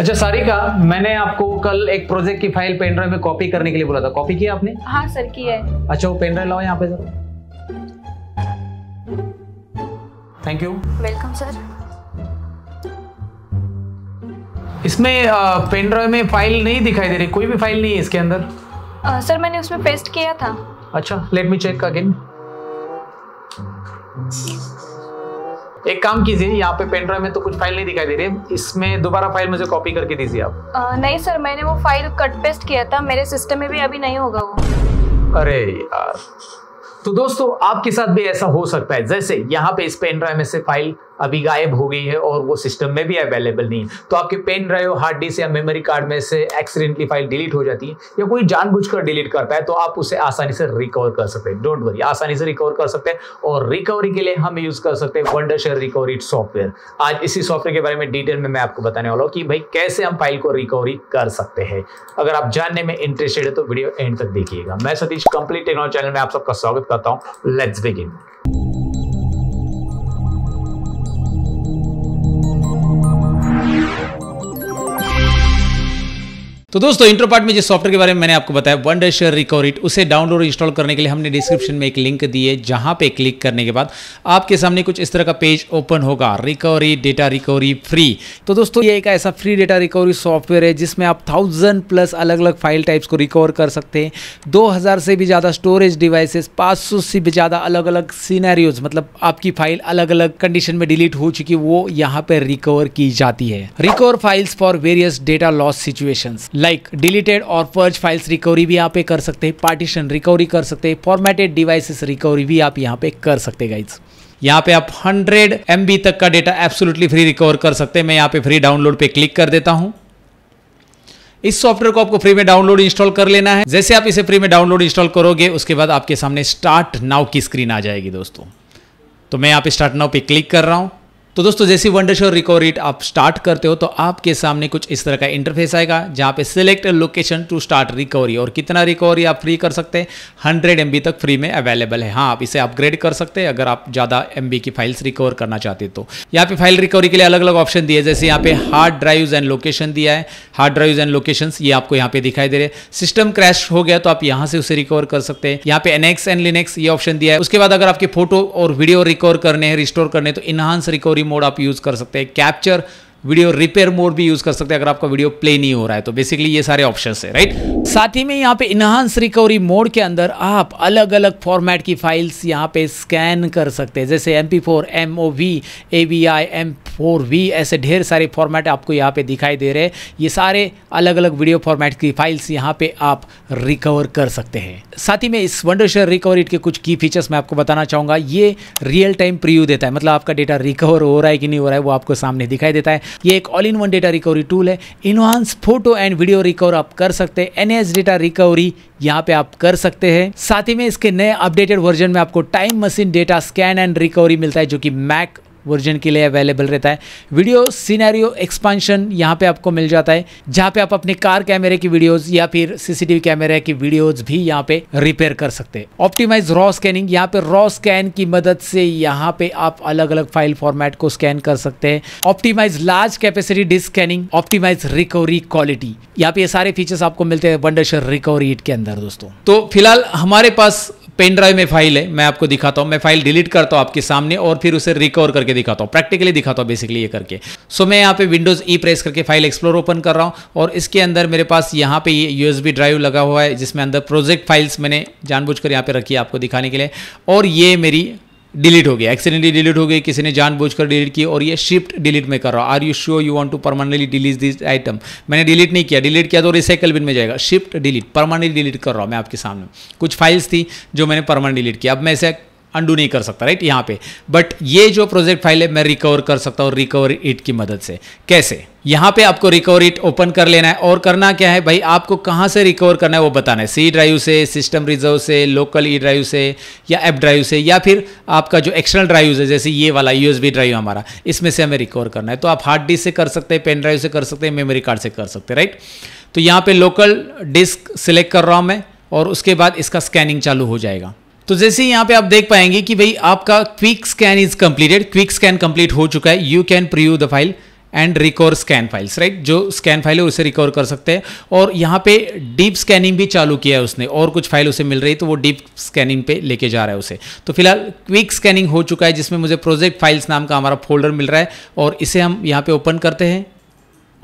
अच्छा सारिका मैंने आपको कल एक प्रोजेक्ट की फाइल पेन ड्राइव में कॉपी करने के लिए बोला था कॉपी किया आपने हाँ सर किया है अच्छा वो पेन ड्राइव लाओ यहाँ पे sir thank you welcome sir इसमें पेन ड्राइव में फाइल नहीं दिखाई दे रही कोई भी फाइल नहीं है इसके अंदर आ, सर मैंने उसमें पेस्ट किया था अच्छा लेट मी चेक अगेन एक काम कीजिए यहाँ पे पेन ड्राइव में तो कुछ फाइल नहीं दिखाई दे रही है इसमें दोबारा फाइल मुझे कॉपी करके दीजिए आप आ, नहीं सर मैंने वो फाइल कट पेस्ट किया था मेरे सिस्टम में भी अभी नहीं होगा वो अरे यार तो दोस्तों आपके साथ भी ऐसा हो सकता है जैसे यहाँ पे इस पेन ड्राइव में से फाइल अभी गायब हो गई है और वो सिस्टम में भी अवेलेबल नहीं है तो आपके पेन ड्राइव हार्ड डिस्क या मेमोरी कार्ड में से एक्सीडेंटली फाइल डिलीट हो जाती है या कोई जानबूझकर डिलीट करता है तो आप उसे आसानी से रिकवर कर सकते हैं डोंट वरी आसानी से रिकवर कर सकते हैं और रिकवरी के लिए हम यूज़ कर सकते हैं वंडर शेयर रिकवरी सॉफ्टवेयर आज इसी सॉफ्टवेयर के बारे में डिटेल में मैं आपको बताने वाला हूँ कि भाई कैसे हम फाइल को रिकवरी कर सकते हैं अगर आप जानने में इंटरेस्टेड है तो वीडियो एंड तक देखिएगा मैं सतीश कंप्लीट टेक्नोलॉजी चैनल में आप सबका स्वागत करता हूँ लेट्स बिगिन तो दोस्तों इंट्रो पार्ट में जिस सॉफ्टवेयर के बारे में मैंने आपको बताया वन डे शेयर रिकॉरिट उसे डाउनलोड और इंस्टॉल करने के लिए हमने डिस्क्रिप्शन में एक लिंक दी है जहां पे क्लिक करने के बाद आपके सामने कुछ इस तरह का पेज ओपन होगा रिकवरी डेटा रिकवरी फ्री तो दोस्तों ये एक ऐसा फ्री डेटा रिकवरी सॉफ्टवेयर है जिसमें आप थाउजेंड प्लस अलग अलग फाइल टाइप्स को रिकवर कर सकते हैं दो से भी ज़्यादा स्टोरेज डिवाइसेस पाँच से भी ज़्यादा अलग अलग सीनारियोज मतलब आपकी फाइल अलग अलग कंडीशन में डिलीट हो चुकी वो यहाँ पर रिकवर की जाती है recover files for various data loss situations like deleted और पर्ज फाइल्स रिकवरी भी यहाँ पे कर सकते हैं पार्टीशन रिकवरी कर सकते हैं फॉर्मेटेड डिवाइसेस रिकवरी भी आप यहाँ पे कर सकते गाइज यहाँ पे आप 100 एम तक का डेटा एब्सोल्युटली फ्री रिकवर कर सकते हैं मैं यहाँ पे फ्री डाउनलोड पे क्लिक कर देता हूँ इस सॉफ्टवेयर को आपको फ्री में डाउनलोड इंस्टॉल कर लेना है जैसे आप इसे फ्री में डाउनलोड इंस्टॉल करोगे उसके बाद आपके सामने स्टार्ट नाउ की स्क्रीन आ जाएगी दोस्तों तो मैं यहाँ पे स्टार्ट नाउ पे क्लिक कर रहा हूँ तो दोस्तों जैसे वनडर श्योर रिकवरीट आप स्टार्ट करते हो तो आपके सामने कुछ इस तरह का इंटरफेस आएगा जहाँ पे select location to start recovery और कितना रिकवरी आप फ्री कर सकते हैं हंड्रेड एम तक फ्री में अवेलेबल है हाँ आप इसे अपग्रेड कर सकते हैं अगर आप ज़्यादा एम की फाइल्स रिकवर करना चाहते हो तो यहाँ पे फाइल रिकवरी के लिए अलग अलग ऑप्शन दिए जैसे यहाँ पे हार्ड ड्राइव एंड लोकेशन दिया है हार्ड ड्राइव एंड लोकेशन ये आपको यहाँ पे दिखाई दे रहे सिस्टम क्रैश हो गया तो आप यहाँ से उसे रिकवर कर सकते हैं यहाँ पे एनएक्स एंड लिनेक्स ये ऑप्शन दिया है उसके बाद अगर आपके फोटो और वीडियो रिकवर करने हैं रिस्टोर करने तो इनहांस रिकवरी मोड आप यूज़ कर सकते हैं कैप्चर वीडियो रिपेयर मोड भी यूज़ कर सकते हैं अगर आपका वीडियो प्ले नहीं हो रहा है तो बेसिकली ये सारे ऑप्शन है राइट साथ ही में यहाँ पे इनहांस रिकवरी मोड के अंदर आप अलग अलग फॉर्मेट की फाइल्स यहाँ पे स्कैन कर सकते हैं जैसे M P four M O V A V I M four V ऐसे ढेर सारे फॉर्मेट आपको यहाँ पे दिखाई दे रहे हैं ये सारे अलग अलग वीडियो फॉर्मेट की फाइल्स यहाँ पे आप रिकवर कर सकते हैं साथ ही में इस वंडर शेयर रिकवरी के कुछ की फीचर्स मैं आपको बताना चाहूँगा ये रियल टाइम प्रीव्यू देता है मतलब आपका डेटा रिकवर हो रहा है कि नहीं हो रहा है वो आपको सामने दिखाई देता है ये एक all in one data recovery tool है enhance photo and video recover आप कर सकते हैं एन कंटिन्यूस डेटा रिकवरी यहाँ पे आप कर सकते हैं साथ ही में इसके नए अपडेटेड वर्जन में आपको time machine data scan and recovery मिलता है जो कि मैक वर्जन के लिए अवेलेबल रहता है वीडियो सीनारियो एक्सपांशन यहाँ पे आपको मिल जाता है जहाँ पे आप अपने कार कैमरे की वीडियोस या फिर सीसीटीवी कैमरे की वीडियोस भी यहाँ पे रिपेयर कर सकते हैं ऑप्टिमाइज रॉ स्कैनिंग यहाँ पे रॉ स्कैन की मदद से यहाँ पे आप अलग अलग फाइल फॉर्मेट को स्कैन कर सकते हैं optimise large capacity disk scanning optimise recovery quality यहाँ पे ये सारे फीचर्स आपको मिलते हैं वंडरशर रिकवरी इट के अंदर दोस्तों तो फिलहाल हमारे पास पेन ड्राइव में फाइल है मैं आपको दिखाता हूँ मैं फाइल डिलीट करता हूँ आपके सामने और फिर उसे रिकवर करके दिखाता हूँ प्रैक्टिकली दिखाता हूँ बेसिकली ये करके सो so, मैं यहाँ पे विंडोज ई प्रेस करके फाइल एक्सप्लोर ओपन कर रहा हूँ और इसके अंदर मेरे पास यहाँ पे यू एस ड्राइव लगा हुआ है जिसमें अंदर प्रोजेक्ट फाइल्स मैंने जानबूझ कर यहाँ पे रखी है आपको दिखाने के लिए और ये मेरी डिलीट हो गया एक्सीडेंटली डिलीट हो गई किसी ने जानबूझकर डिलीट की और ये शिफ्ट डिलीट में कर रहा हूँ are you sure you want to permanently delete this item मैंने डिलीट नहीं किया डिलीट किया तो रिसाइकल बिन में जाएगा शिफ्ट डिलीट परमानेंटली डिलीट कर रहा हूँ मैं आपके सामने कुछ फाइल्स थी जो मैंने परमानेंट डिलीट किया अब मैं इसे अंडू नहीं कर सकता राइट यहाँ पे बट ये जो प्रोजेक्ट फाइल है मैं रिकवर कर सकता हूँ रिकवर इट की मदद से कैसे यहाँ पे आपको रिकवर इट ओपन कर लेना है और करना क्या है भाई आपको कहाँ से रिकवर करना है वो बताना है सी ड्राइव से सिस्टम रिजर्व से लोकल ई ड्राइव से या एप ड्राइव से या फिर आपका जो एक्सटर्नल ड्राइव है जैसे ये वाला यूएसबी ड्राइव हमारा इसमें से हमें रिकवर करना है तो आप हार्ड डिस्क से कर सकते हैं पेन ड्राइव से कर सकते हैं मेमोरी कार्ड से कर सकते हैं राइट तो यहाँ पे लोकल डिस्क सिलेक्ट कर रहा हूँ मैं और उसके बाद इसका स्कैनिंग चालू हो जाएगा तो जैसे यहाँ पे आप देख पाएंगे कि भाई आपका quick scan is completed quick scan complete हो चुका है you can preview the file and recover scan files right जो स्कैन फाइल है उसे रिकॉर कर सकते हैं और यहाँ पे डीप स्कैनिंग भी चालू किया है उसने और कुछ फाइल उसे मिल रही तो वो डीप स्कैनिंग पे लेके जा रहा है उसे तो फिलहाल क्विक स्कैनिंग हो चुका है जिसमें मुझे प्रोजेक्ट फाइल्स नाम का हमारा फोल्डर मिल रहा है और इसे हम यहाँ पे ओपन करते हैं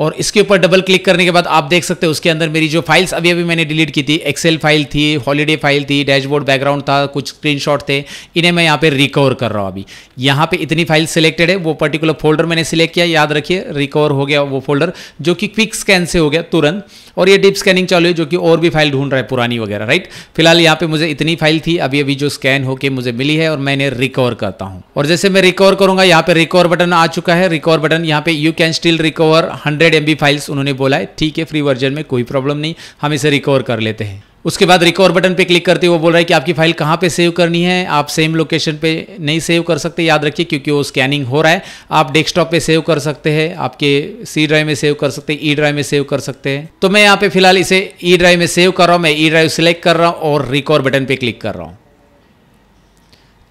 और इसके ऊपर डबल क्लिक करने के बाद आप देख सकते हैं उसके अंदर मेरी जो फाइल्स अभी अभी मैंने डिलीट की थी एक्सेल फाइल थी हॉलीडे फाइल थी डैशबोर्ड बैकग्राउंड था कुछ स्क्रीनशॉट थे इन्हें मैं यहाँ पे रिकवर कर रहा हूँ अभी यहाँ पे इतनी फाइल सिलेक्टेड है वो पर्टिकुलर फोल्डर मैंने सिलेक्ट किया याद रखिए रिकवर हो गया वो फोल्डर जो कि क्विक स्कैन से हो गया तुरंत और ये डीप स्कैनिंग चालू है जो कि और भी फाइल ढूंढ रहा है पुरानी वगैरह राइट फिलहाल यहाँ पे मुझे इतनी फाइल थी अभी अभी जो स्कैन होके मुझे मिली है और मैंने रिकवर करता हूँ और जैसे मैं रिकवर करूंगा यहाँ पे रिकवर बटन आ चुका है रिकवर बटन यहाँ पे you can still recover hundred M files उन्होंने बोला है ठीक है फ्री वर्जन में कोई प्रॉब्लम नहीं हम इसे रिकवर कर लेते हैं उसके बाद रिकवर बटन पे क्लिक करते वो बोल रहा है कि आपकी फाइल कहाँ पे सेव करनी है आप सेम लोकेशन पे नहीं सेव कर सकते याद रखिए क्योंकि वो स्कैनिंग हो रहा है आप डेस्कटॉप पे सेव कर सकते हैं आपके सी ड्राइव में सेव कर सकते हैं ई e ड्राइव में सेव कर सकते हैं तो मैं यहाँ पे फिलहाल इसे ई e ड्राइव में सेव कर रहा हूँ मैं ई ड्राइव सिलेक्ट कर रहा हूँ और रिकवर बटन पर क्लिक कर रहा हूँ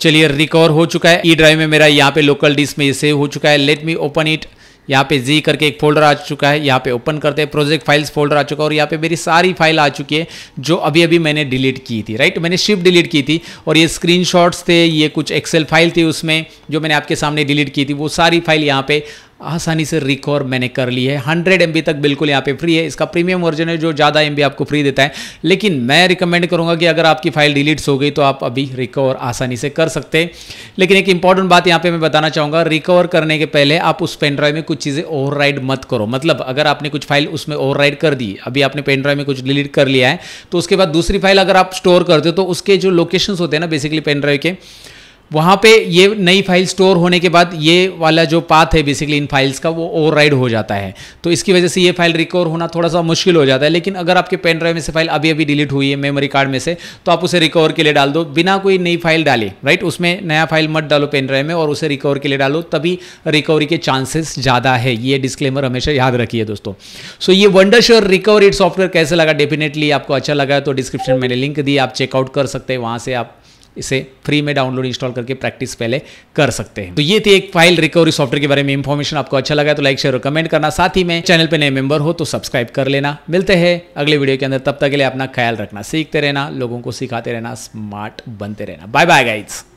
चलिए रिकवर हो चुका है ई e ड्राइव में मेरा यहाँ पे लोकल डिस्क में ये सेव हो चुका है लेट मी ओपन इट यहाँ पे जी करके एक फोल्डर आ चुका है यहाँ पे ओपन करते हैं प्रोजेक्ट फाइल्स फोल्डर आ चुका है और यहाँ पे मेरी सारी फाइल आ चुकी है जो अभी अभी मैंने डिलीट की थी राइट मैंने शिफ्ट डिलीट की थी और ये स्क्रीनशॉट्स थे ये कुछ एक्सेल फाइल थी उसमें जो मैंने आपके सामने डिलीट की थी वो सारी फाइल यहाँ पे आसानी से रिकॉर्ड मैंने कर ली है हंड्रेड एम तक बिल्कुल यहाँ पे फ्री है इसका प्रीमियम वर्जन है जो ज़्यादा एम आपको फ्री देता है लेकिन मैं रिकमेंड करूँगा कि अगर आपकी फाइल डिलीट्स हो गई तो आप अभी रिकवर आसानी से कर सकते हैं लेकिन एक इंपॉर्टेंट बात यहाँ पे मैं बताना चाहूँगा रिकवर करने के पहले आप उस पेन ड्राइव में कुछ चीज़ें ओवर मत करो मतलब अगर आपने कुछ फाइल उसमें ओवर कर दी अभी आपने पेन ड्राइव में कुछ डिलीट कर लिया है तो उसके बाद दूसरी फाइल अगर आप स्टोर करते हो तो उसके जो लोकेशन होते हैं ना बेसिकली पेन ड्राइव के वहाँ पे ये नई फाइल स्टोर होने के बाद ये वाला जो पाथ है बेसिकली इन फाइल्स का वो ओवरराइड हो जाता है तो इसकी वजह से ये फाइल रिकवर होना थोड़ा सा मुश्किल हो जाता है लेकिन अगर आपके पेन ड्राइव में से फाइल अभी अभी डिलीट हुई है मेमोरी कार्ड में से तो आप उसे रिकवर के लिए डाल दो बिना कोई नई फाइल डाले राइट उसमें नया फाइल मत डालो पेन ड्राइव में और उसे रिकवर के लिए डालो तभी रिकवरी के चांसेस ज़्यादा है ये डिस्क्लेमर हमेशा याद रखिए दोस्तों सो ये वंडर श्योर रिकवरी सॉफ्टवेयर कैसे लगा डेफिनेटली आपको अच्छा लगा तो डिस्क्रिप्शन मैंने लिंक दी आप चेकआउट कर सकते हैं वहाँ से आप इसे फ्री में डाउनलोड इंस्टॉल करके प्रैक्टिस पहले कर सकते हैं तो ये थी एक फाइल रिकवरी सॉफ्टवेयर के बारे में इंफॉर्मेशन आपको अच्छा लगा तो लाइक शेयर और कमेंट करना साथ ही में चैनल पर नए मेंबर हो तो सब्सक्राइब कर लेना मिलते हैं अगले वीडियो के अंदर तब तक के लिए अपना ख्याल रखना सीखते रहना लोगों को सिखाते रहना स्मार्ट बनते रहना बाय बाय गाइड्स